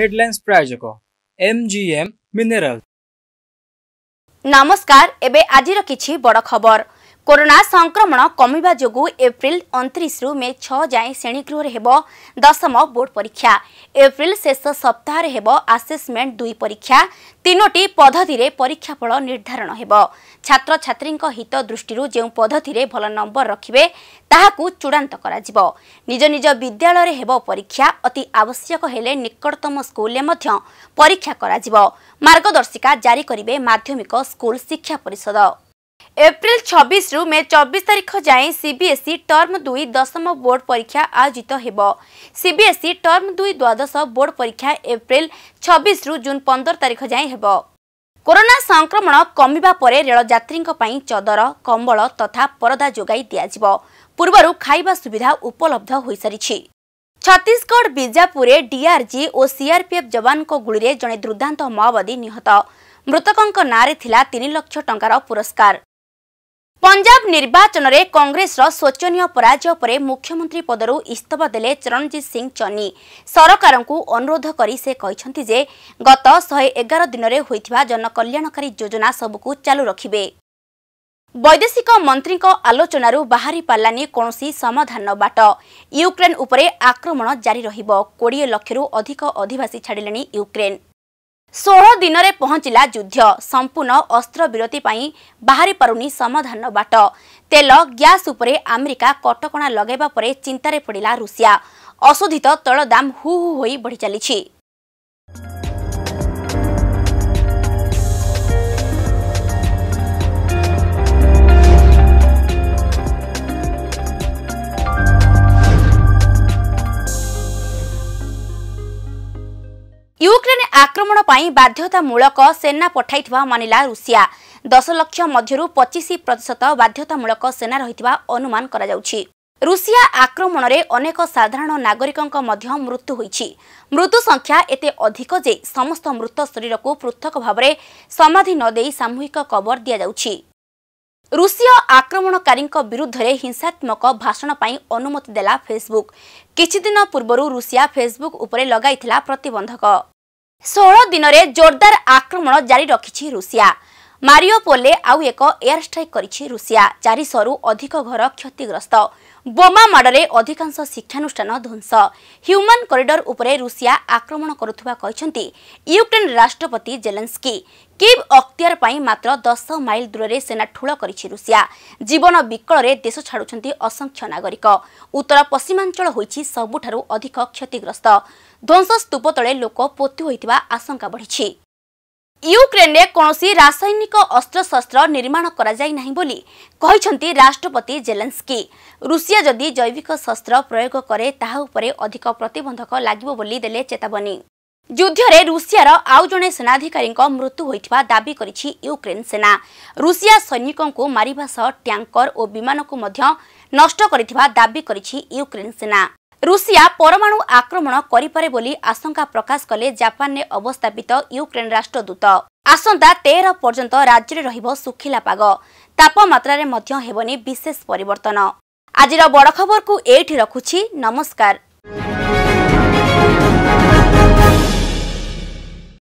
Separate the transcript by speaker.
Speaker 1: headlines प्रायोजक MGM mineral ନମସ୍କାର ଏବେ ଆଜିର କିଛି ବଡ଼ ଖବର କରୋନା ସଂକ୍ରମଣ କମିବା ଯୋଗୁଁ ଏପ୍ରିଲ ଅଣତିରିଶରୁ ମେ ଛଅ ଯାଏଁ ଶ୍ରେଣୀଗୃହରେ ହେବ ଦଶମ ବୋର୍ଡ ପରୀକ୍ଷା ଏପ୍ରିଲ ଶେଷ ସପ୍ତାହରେ ହେବ ଆସେସମେଣ୍ଟ ଦୁଇ ପରୀକ୍ଷା ତିନୋଟି ପଦ୍ଧତିରେ ପରୀକ୍ଷାଫଳ ନିର୍ଦ୍ଧାରଣ ହେବ ଛାତ୍ରଛାତ୍ରୀଙ୍କ ହିତ ଦୃଷ୍ଟିରୁ ଯେଉଁ ପଦ୍ଧତିରେ ଭଲ ନମ୍ବର ରଖିବେ ତାହାକୁ ଚୂଡ଼ାନ୍ତ କରାଯିବ ନିଜ ନିଜ ବିଦ୍ୟାଳୟରେ ହେବ ପରୀକ୍ଷା ଅତି ଆବଶ୍ୟକ ହେଲେ ନିକଟତମ ସ୍କୁଲରେ ମଧ୍ୟ ପରୀକ୍ଷା କରାଯିବ ମାର୍ଗଦର୍ଶିକା ଜାରି କରିବେ ମାଧ୍ୟମିକ ସ୍କୁଲ ଶିକ୍ଷା ପରିଷଦ এপ্রিল ছবিশরু মে চবিশ তারিখ যায় সিবিএসই টর্ম দুই দশম বোর্ড পরীক্ষা আয়োজিত হব সিবিএসই টর্ম দুই দ্বাদশ বোর্ড পরীক্ষা এপ্রিল ছবিশরু জুন পনের তারিখ যায় হব କରୋନା ସଂକ୍ରମଣ କମିବା ପରେ ରେଳ ଯାତ୍ରୀଙ୍କ ପାଇଁ ଚଦର କମ୍ବଳ ତଥା ପରଦା ଯୋଗାଇ ଦିଆଯିବ ପୂର୍ବରୁ ଖାଇବା ସୁବିଧା ଉପଲବ୍ଧ ହୋଇସାରିଛି ଛତିଶଗଡ଼ ବିଜାପୁରରେ ଡିଆର୍ଜି ଓ ସିଆର୍ପିଏଫ୍ ଯବାନଙ୍କ ଗୁଳିରେ ଜଣେ ଦୁର୍ଦ୍ଦାନ୍ତ ମାଓବାଦୀ ନିହତ ମୃତକଙ୍କ ନାଁରେ ଥିଲା ତିନି ଲକ୍ଷ ଟଙ୍କାର ପୁରସ୍କାର ପଞ୍ଜାବ ନିର୍ବାଚନରେ କଂଗ୍ରେସର ଶୋଚନୀୟ ପରାଜୟ ପରେ ମୁଖ୍ୟମନ୍ତ୍ରୀ ପଦରୁ ଇସ୍ତଫା ଦେଲେ ଚରଣଜିତ୍ ସିଂ ଚନି ସରକାରଙ୍କୁ ଅନୁରୋଧ କରି ସେ କହିଛନ୍ତି ଯେ ଗତ ଶହେ ଏଗାର ଦିନରେ ହୋଇଥିବା ଜନକଲ୍ୟାଣକାରୀ ଯୋଜନା ସବୁକୁ ଚାଲୁ ରଖିବେ ବୈଦେଶିକ ମନ୍ତ୍ରୀଙ୍କ ଆଲୋଚନାରୁ ବାହାରି ପାରିଲାନି କୌଣସି ସମାଧାନ ବାଟ ୟୁକ୍ରେନ୍ ଉପରେ ଆକ୍ରମଣ ଜାରି ରହିବ କୋଡ଼ିଏ ଲକ୍ଷରୁ ଅଧିକ ଅଧିବାସୀ ଛାଡ଼ିଲେଣି ୟୁକ୍ରେନ୍ ଷୋହଳ ଦିନରେ ପହଞ୍ଚିଲା ଯୁଦ୍ଧ ସମ୍ପୂର୍ଣ୍ଣ ଅସ୍ତ୍ରବିରତି ପାଇଁ ବାହାରିପାରୁନି ସମାଧାନ ବାଟ ତେଲ ଗ୍ୟାସ୍ ଉପରେ ଆମେରିକା କଟକଣା ଲଗାଇବା ପରେ ଚିନ୍ତାରେ ପଡ଼ିଲା ରୁଷିଆ ଅଶୋଧିତ ତୈଳ ଦାମ ହୁ ହୁ ହୋଇ ବଢ଼ିଚାଲିଛି ୟୁକ୍ରେନ୍ ଆକ୍ରମଣ ପାଇଁ ବାଧ୍ୟତାମୂଳକ ସେନା ପଠାଇଥିବା ମାନିଲା ରୁଷିଆ ଦଶ ଲକ୍ଷ ମଧ୍ୟରୁ ପଚିଶ ପ୍ରତିଶତ ବାଧ୍ୟତାମୂଳକ ସେନା ରହିଥିବା ଅନୁମାନ କରାଯାଉଛି ରୁଷିଆ ଆକ୍ରମଣରେ ଅନେକ ସାଧାରଣ ନାଗରିକଙ୍କ ମଧ୍ୟ ମୃତ୍ୟୁ ହୋଇଛି ମୃତ୍ୟୁ ସଂଖ୍ୟା ଏତେ ଅଧିକ ଯେ ସମସ୍ତ ମୃତ ଶରୀରକୁ ପୃଥକ ଭାବରେ ସମାଧି ନ ଦେଇ ସାମୂହିକ କବର ଦିଆଯାଉଛି ରୁଷୀୟ ଆକ୍ରମଣକାରୀଙ୍କ ବିରୁଦ୍ଧରେ ହିଂସାତ୍ମକ ଭାଷଣ ପାଇଁ ଅନୁମତି ଦେଲା ଫେସବୁକ୍ କିଛିଦିନ ପୂର୍ବରୁ ରୁଷିଆ ଫେସବୁକ୍ ଉପରେ ଲଗାଇଥିଲା ପ୍ରତିବନ୍ଧକ ଷୋହଳ ଦିନରେ ଜୋରଦାର ଆକ୍ରମଣ ଜାରି ରଖିଛି ରୁଷିଆ ମାରିଓ ପୋଲେ ଆଉ ଏକ ଏୟାର ଷ୍ଟ୍ରାଇକ୍ କରିଛି ରୁଷିଆ ଚାରିଶହରୁ ଅଧିକ ଘର କ୍ଷତିଗ୍ରସ୍ତ ବୋମା ମାଡ଼ରେ ଅଧିକାଂଶ ଶିକ୍ଷାନୁଷ୍ଠାନ ଧ୍ୱଂସ ହ୍ୟୁମାନ୍ କରିଡର ଉପରେ ରୁଷିଆ ଆକ୍ରମଣ କରୁଥିବା କହିଛନ୍ତି ୟୁକ୍ରେନ୍ ରାଷ୍ଟ୍ରପତି ଜେଲେନ୍ସ୍କି କିଭ୍ ଅକ୍ତିଆର ପାଇଁ ମାତ୍ର ଦଶ ମାଇଲ ଦୂରରେ ସେନା ଠୁଳ କରିଛି ରୁଷିଆ ଜୀବନ ବିକଳରେ ଦେଶ ଛାଡ଼ୁଛନ୍ତି ଅସଂଖ୍ୟ ନାଗରିକ ଉତ୍ତର ପଶ୍ଚିମାଞ୍ଚଳ ହୋଇଛି ସବୁଠାରୁ ଅଧିକ କ୍ଷତିଗ୍ରସ୍ତ ଧ୍ୱଂସ ସ୍ତୁପ ତଳେ ଲୋକ ପୋତି ହୋଇଥିବା ଆଶଙ୍କା ବଢ଼ିଛି ୟୁକ୍ରେନ୍ରେ କୌଣସି ରାସାୟନିକ ଅସ୍ତ୍ରଶସ୍ତ୍ର ନିର୍ମାଣ କରାଯାଇ ନାହିଁ ବୋଲି କହିଛନ୍ତି ରାଷ୍ଟ୍ରପତି ଜେଲେନ୍ସ୍କି ରୁଷିଆ ଯଦି ଜୈବିକ ଶସ୍ତ୍ର ପ୍ରୟୋଗ କରେ ତାହା ଉପରେ ଅଧିକ ପ୍ରତିବନ୍ଧକ ଲାଗିବ ବୋଲି ଦେଲେ ଚେତାବନୀ ଯୁଦ୍ଧରେ ରୁଷିଆର ଆଉ ଜଣେ ସେନାଧିକାରୀଙ୍କ ମୃତ୍ୟୁ ହୋଇଥିବା ଦାବି କରିଛି ୟୁକ୍ରେନ୍ ସେନା ରୁଷିଆ ସୈନିକଙ୍କୁ ମାରିବା ସହ ଟ୍ୟାଙ୍କର ଓ ବିମାନକୁ ମଧ୍ୟ ନଷ୍ଟ କରିଥିବା ଦାବି କରିଛି ୟୁକ୍ରେନ୍ ସେନା ରୁଷିଆ ପରମାଣୁ ଆକ୍ରମଣ କରିପାରେ ବୋଲି ଆଶଙ୍କା ପ୍ରକାଶ କଲେ ଜାପାନରେ ଅବସ୍ଥାପିତ ୟୁକ୍ରେନ୍ ରାଷ୍ଟ୍ରଦୂତ ଆସନ୍ତା ତେର ପର୍ଯ୍ୟନ୍ତ ରାଜ୍ୟରେ ରହିବ ଶୁଖିଲା ପାଗ ତାପମାତ୍ରାରେ ମଧ୍ୟ ହେବନି ବିଶେଷ ପରିବର୍ତ୍ତନ ଆଜିର ବଡ଼ ଖବରକୁ ଏଇଠି ରଖୁଛି ନମସ୍କାର